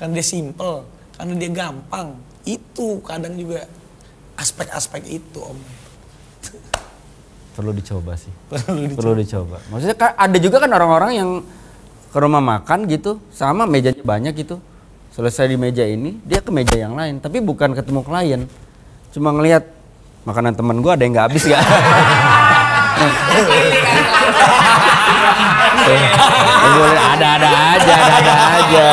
karena dia simple, karena dia gampang. Itu kadang juga aspek-aspek itu om perlu dicoba sih. <laughs> perlu dicoba. Perlu dicoba. Maksudnya ada juga kan orang-orang yang ke rumah makan gitu, sama mejanya banyak gitu. Selesai di meja ini, dia ke meja yang lain, tapi bukan ketemu klien cuma ngelihat makanan temen gue ada yang nggak habis ya boleh ada ada aja ada ada aja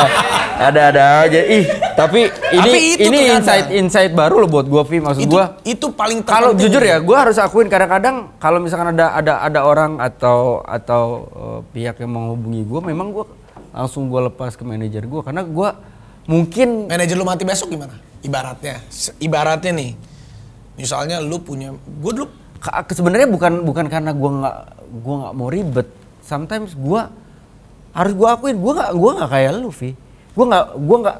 ada ada aja ih tapi ini tapi ini insight insight baru loh buat gue Fi maksud gue itu paling kalau jujur ya gue harus akuin kadang-kadang kalau misalkan ada ada ada orang atau atau uh, pihak yang menghubungi gue memang gue langsung gue lepas ke manajer gue karena gue mungkin manajer lu mati besok gimana ibaratnya ibaratnya nih Misalnya lu punya, gue dulu sebenarnya bukan bukan karena gue nggak gue nggak mau ribet. Sometimes gue harus gue akuin gue nggak gue nggak kayak lu Vi. Gue nggak gue nggak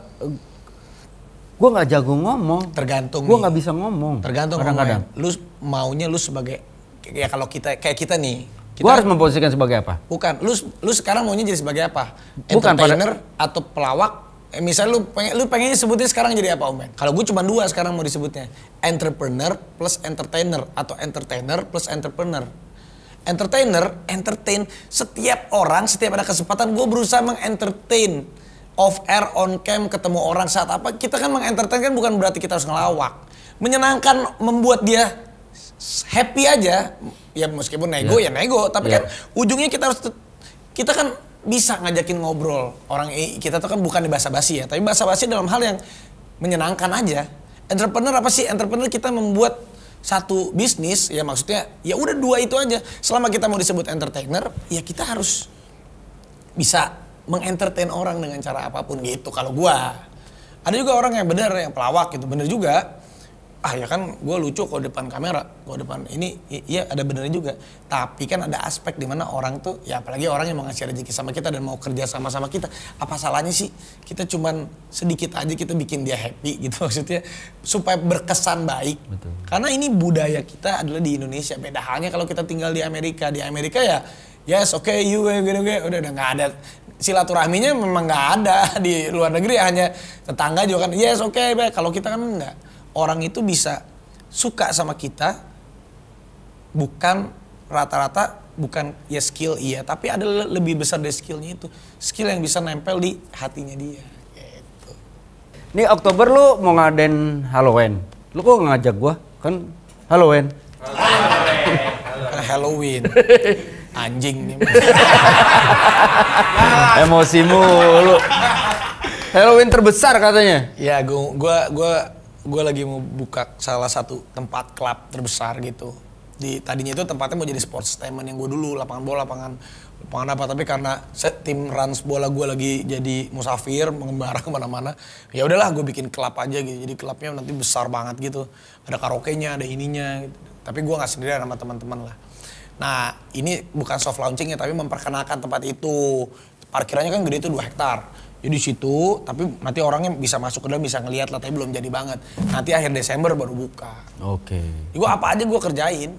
gue nggak jago ngomong. Tergantung. Gue nggak bisa ngomong. Tergantung kadang-kadang. Lu maunya lu sebagai ya kalau kita kayak kita nih kita, gua harus memposisikan sebagai apa? Bukan. Lu lu sekarang maunya jadi sebagai apa? Bukan, Entertainer pada, atau pelawak Eh, misal lu pengen lu pengennya sebutin sekarang jadi apa Om Ben? Kalau gue cuma dua sekarang mau disebutnya. Entrepreneur plus entertainer atau entertainer plus entrepreneur. Entertainer, entertain setiap orang, setiap ada kesempatan gue berusaha mengentertain off air on cam ketemu orang saat apa kita kan mengentertain kan bukan berarti kita harus ngelawak. Menyenangkan membuat dia happy aja. Ya meskipun nego yeah. ya nego, tapi yeah. kan ujungnya kita harus kita kan bisa ngajakin ngobrol orang Kita tuh kan bukan di bahasa basi ya, tapi bahasa basi dalam hal yang menyenangkan aja. Entrepreneur apa sih? Entrepreneur kita membuat satu bisnis ya maksudnya ya udah dua itu aja. Selama kita mau disebut entertainer, ya kita harus bisa mengentertain orang dengan cara apapun gitu kalau gua. Ada juga orang yang benar yang pelawak gitu, benar juga ah ya kan gue lucu kalau depan kamera kalau depan ini iya ada benernya juga tapi kan ada aspek dimana orang tuh ya apalagi orang yang mau ngasih rezeki sama kita dan mau kerja sama sama kita apa salahnya sih kita cuman sedikit aja kita bikin dia happy <laughs> gitu maksudnya supaya berkesan baik Betul. karena ini budaya kita adalah di Indonesia beda halnya kalau kita tinggal di Amerika di Amerika ya yes oke okay, you okay, okay. udah udah nggak ada silaturahminya memang nggak ada <laughs> di luar negeri hanya tetangga juga kan yes oke okay, kalau kita kan nggak orang itu bisa suka sama kita bukan rata-rata bukan ya skill iya tapi ada lebih besar dari skillnya itu skill yang bisa nempel di hatinya dia gitu. Ini Oktober lu mau ngadain Halloween. Lu kok ngajak gua? Kan Halloween. Halloween. Anjing nih. <laughs> emosimu lu Halloween terbesar katanya. Ya, gua gua gua gue lagi mau buka salah satu tempat klub terbesar gitu. Di tadinya itu tempatnya mau jadi sports statement yang gue dulu lapangan bola, lapangan lapangan apa tapi karena set, tim runs bola gue lagi jadi musafir mengembara <laughs> kemana-mana ya udahlah gue bikin klub aja gitu jadi klubnya nanti besar banget gitu ada karaoke-nya ada ininya gitu. tapi gue nggak sendiri sama teman-teman lah Nah, ini bukan soft launching ya, tapi memperkenalkan tempat itu. Parkirannya kan gede itu dua hektar. Jadi ya, di situ, tapi nanti orangnya bisa masuk ke dalam, bisa ngelihat lah, tapi belum jadi banget. Nanti akhir Desember baru buka. Oke. Okay. Gue apa aja gue kerjain.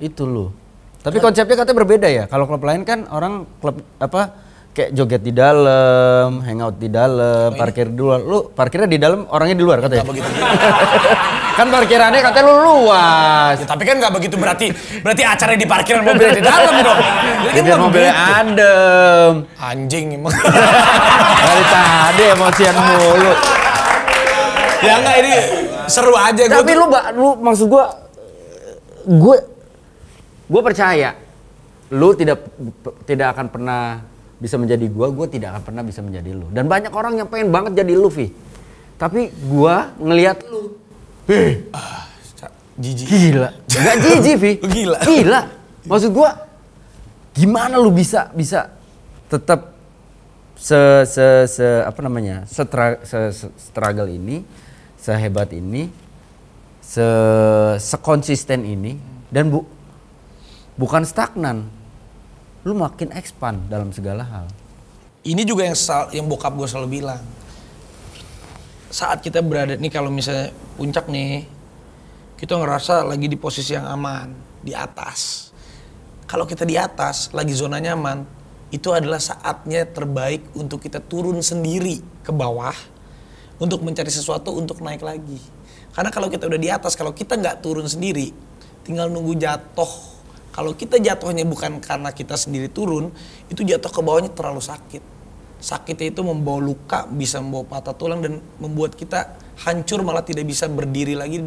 Itu loh. Tapi nah. konsepnya katanya berbeda ya. Kalau klub lain kan orang klub apa kayak joget di dalam, hangout di dalam, oh, iya. parkir di luar. Lu parkirnya di dalam, orangnya di luar katanya. Gak begitu. <laughs> Kan parkirannya katanya lu luas. Ya, tapi kan nggak begitu berarti berarti acara di parkiran mobilnya di dalam dong. Jadi kan mobilnya gitu. adem. Anjing emang. Dari tadi emosian mulu. Ya enggak ini seru aja gue. Tapi lu, lu maksud gue, gue, gue percaya lu tidak tidak akan pernah bisa menjadi gue, gue tidak akan pernah bisa menjadi lu. Dan banyak orang yang pengen banget jadi lu, Vi. Tapi gue ngelihat lu Hei. Eh. Ah, jijik. Gila. Enggak jijik, Vi. <laughs> Gila. Gila. Maksud gua gimana lu bisa bisa tetap se se se apa namanya? se se, se struggle ini, sehebat ini, se sekonsisten ini dan bu bukan stagnan. Lu makin expand dalam segala hal. Ini juga yang sal, yang bokap gue selalu bilang saat kita berada nih kalau misalnya puncak nih kita ngerasa lagi di posisi yang aman di atas kalau kita di atas lagi zona nyaman itu adalah saatnya terbaik untuk kita turun sendiri ke bawah untuk mencari sesuatu untuk naik lagi karena kalau kita udah di atas kalau kita nggak turun sendiri tinggal nunggu jatuh kalau kita jatuhnya bukan karena kita sendiri turun itu jatuh ke bawahnya terlalu sakit sakitnya itu membawa luka, bisa membawa patah tulang dan membuat kita hancur malah tidak bisa berdiri lagi.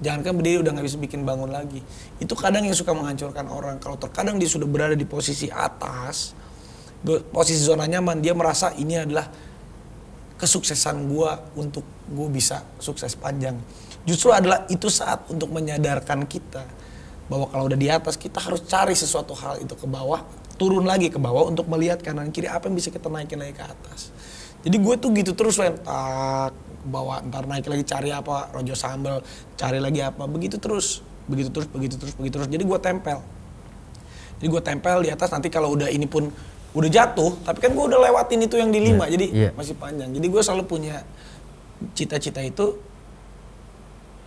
Jangankan berdiri udah nggak bisa bikin bangun lagi. Itu kadang yang suka menghancurkan orang. Kalau terkadang dia sudah berada di posisi atas, posisi zona nyaman, dia merasa ini adalah kesuksesan gue untuk gue bisa sukses panjang. Justru adalah itu saat untuk menyadarkan kita bahwa kalau udah di atas kita harus cari sesuatu hal itu ke bawah turun lagi ke bawah untuk melihat kanan kiri apa yang bisa kita naikin naik ke atas. Jadi gue tuh gitu terus Len, tak bawa ntar naik lagi cari apa rojo sambel, cari lagi apa begitu terus, begitu terus, begitu terus, begitu terus. Jadi gue tempel. Jadi gue tempel di atas nanti kalau udah ini pun udah jatuh, tapi kan gue udah lewatin itu yang di lima, yeah, jadi yeah. masih panjang. Jadi gue selalu punya cita-cita itu,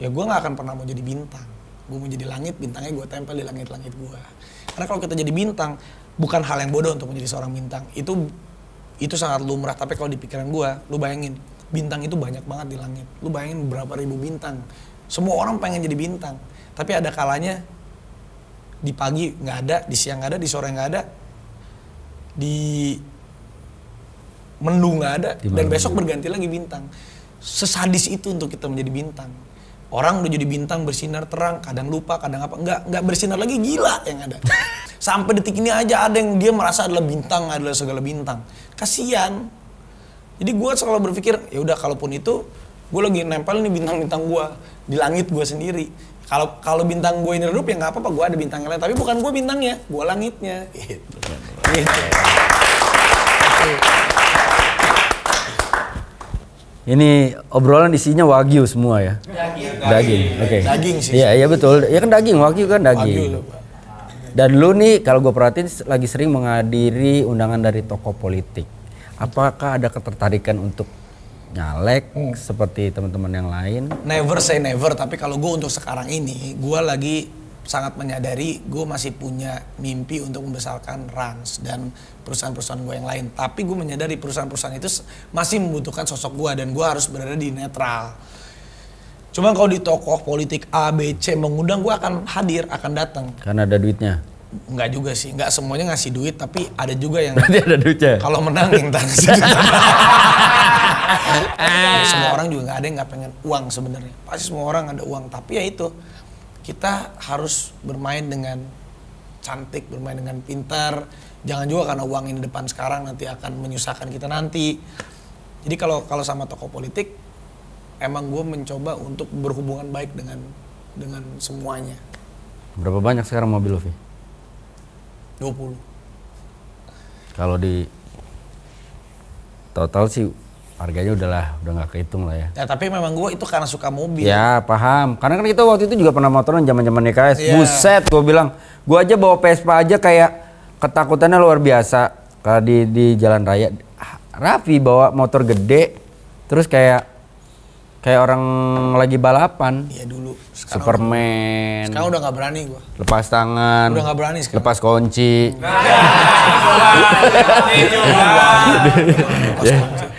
ya gue nggak akan pernah mau jadi bintang. Gue mau jadi langit, bintangnya gue tempel di langit-langit gue. Karena kalau kita jadi bintang, bukan hal yang bodoh untuk menjadi seorang bintang itu itu sangat lumrah tapi kalau di pikiran gue lu bayangin bintang itu banyak banget di langit lu bayangin berapa ribu bintang semua orang pengen jadi bintang tapi ada kalanya di pagi nggak ada di siang nggak ada di sore nggak ada di mendung nggak ada Dimana dan besok berganti lagi bintang sesadis itu untuk kita menjadi bintang Orang udah jadi bintang bersinar terang, kadang lupa, kadang apa enggak, enggak bersinar lagi gila yang ada. <laughs> Sampai detik ini aja ada yang dia merasa adalah bintang, adalah segala bintang. Kasian. Jadi gue selalu berpikir, ya udah kalaupun itu gue lagi nempel nih bintang-bintang gue di langit gue sendiri. Kalau kalau bintang gue ini redup ya nggak apa-apa, gue ada bintang lain. Tapi bukan gue bintangnya, gue langitnya. Gitu. gitu. Ini obrolan isinya wagyu semua ya? Daging. Daging. Oke. Okay. Daging sih. Iya, iya betul. Ya kan daging, wagyu kan daging. Wagyu. Dan lu nih kalau gue perhatiin lagi sering menghadiri undangan dari tokoh politik. Apakah ada ketertarikan untuk nyalek hmm. seperti teman-teman yang lain? Never say never, tapi kalau gue untuk sekarang ini, gue lagi sangat menyadari gue masih punya mimpi untuk membesarkan Rans dan perusahaan-perusahaan gue yang lain. Tapi gue menyadari perusahaan-perusahaan itu masih membutuhkan sosok gue dan gue harus berada di netral. Cuma kalau di tokoh politik A, B, C mengundang gue akan hadir, akan datang. Karena ada duitnya? Enggak juga sih, enggak semuanya ngasih duit tapi ada juga yang... Berarti ada duitnya? Kalau menang yang ngasih duit. <laughs> semua orang juga nggak ada yang nggak pengen uang sebenarnya. Pasti semua orang ada uang, tapi ya itu kita harus bermain dengan cantik, bermain dengan pintar. Jangan juga karena uang ini depan sekarang nanti akan menyusahkan kita nanti. Jadi kalau kalau sama tokoh politik, emang gue mencoba untuk berhubungan baik dengan dengan semuanya. Berapa banyak sekarang mobil dua 20. Kalau di total sih harganya udahlah udah nggak kehitung lah ya. ya tapi memang gue itu karena suka mobil ya paham karena kan kita waktu itu juga pernah motoran zaman zaman NKS. yeah. Iya. buset gue bilang gue aja bawa Vespa aja kayak ketakutannya luar biasa kalau di di jalan raya Raffi bawa motor gede terus kayak kayak orang lagi balapan iya dulu sekarang Superman sekarang udah nggak berani gue. lepas tangan udah nggak berani sekarang lepas kunci <laughs>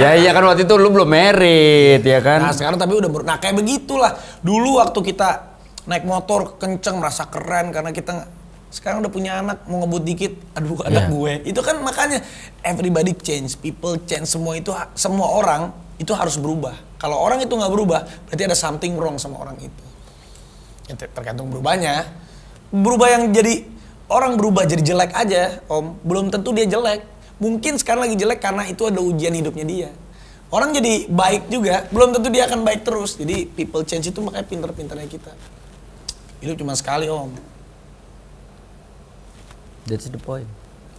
ya iya kan waktu itu lu belum merit ya kan. Nah sekarang tapi udah nah kayak begitulah. Dulu waktu kita naik motor kenceng merasa keren karena kita sekarang udah punya anak mau ngebut dikit aduh anak yeah. gue itu kan makanya everybody change people change semua itu semua orang itu harus berubah kalau orang itu nggak berubah berarti ada something wrong sama orang itu ya, tergantung berubahnya berubah yang jadi orang berubah jadi jelek aja om belum tentu dia jelek mungkin sekarang lagi jelek karena itu ada ujian hidupnya dia orang jadi baik juga belum tentu dia akan baik terus jadi people change itu makanya pinter-pinternya kita hidup cuma sekali om that's the point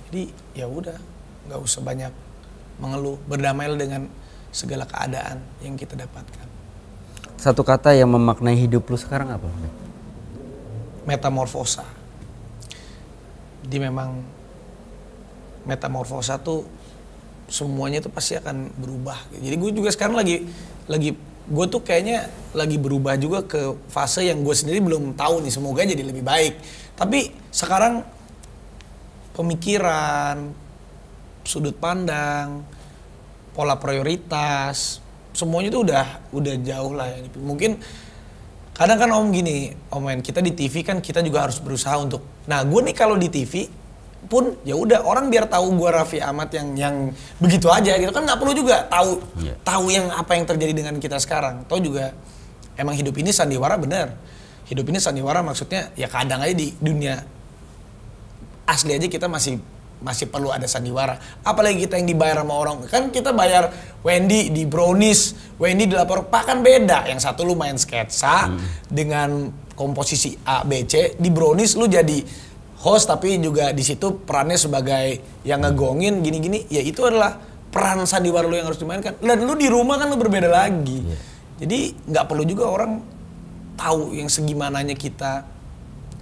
jadi ya udah nggak usah banyak mengeluh berdamai dengan segala keadaan yang kita dapatkan satu kata yang memaknai hidup lu sekarang apa metamorfosa dia memang metamorfosa tuh semuanya tuh pasti akan berubah. Jadi gue juga sekarang lagi lagi gue tuh kayaknya lagi berubah juga ke fase yang gue sendiri belum tahu nih. Semoga jadi lebih baik. Tapi sekarang pemikiran, sudut pandang, pola prioritas, semuanya tuh udah udah jauh lah. Ya. Mungkin kadang kan om gini, om yang kita di TV kan kita juga harus berusaha untuk. Nah gue nih kalau di TV pun ya udah orang biar tahu gue Raffi Ahmad yang yang begitu aja gitu kan nggak perlu juga tahu yeah. tahu yang apa yang terjadi dengan kita sekarang tahu juga emang hidup ini sandiwara bener hidup ini sandiwara maksudnya ya kadang aja di dunia asli aja kita masih masih perlu ada sandiwara. Apalagi kita yang dibayar sama orang. Kan kita bayar Wendy di brownies, Wendy dilapor Pak kan beda. Yang satu lu main sketsa hmm. dengan komposisi A, B, C. Di brownies lu jadi host tapi juga di situ perannya sebagai yang ngegongin gini-gini ya itu adalah peran sandiwara lu yang harus dimainkan dan lu di rumah kan lu berbeda lagi yeah. jadi nggak perlu juga orang tahu yang segimananya kita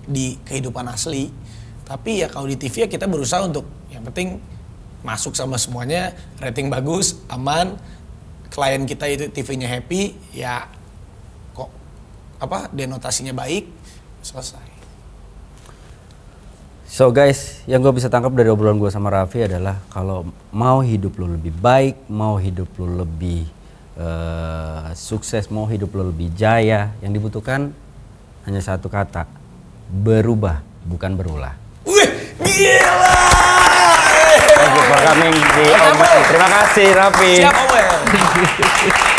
di kehidupan asli tapi ya kalau di TV ya kita berusaha untuk yang penting masuk sama semuanya rating bagus aman klien kita itu TV-nya happy ya kok apa denotasinya baik selesai So guys, yang gue bisa tangkap dari obrolan gue sama Raffi adalah kalau mau hidup lo lebih baik, mau hidup lo lebih uh, sukses, mau hidup lo lebih jaya, yang dibutuhkan hanya satu kata, berubah, bukan berulah. Wih, gila! Thank you for coming Terima kasih Raffi. Siap, Omel. <laughs>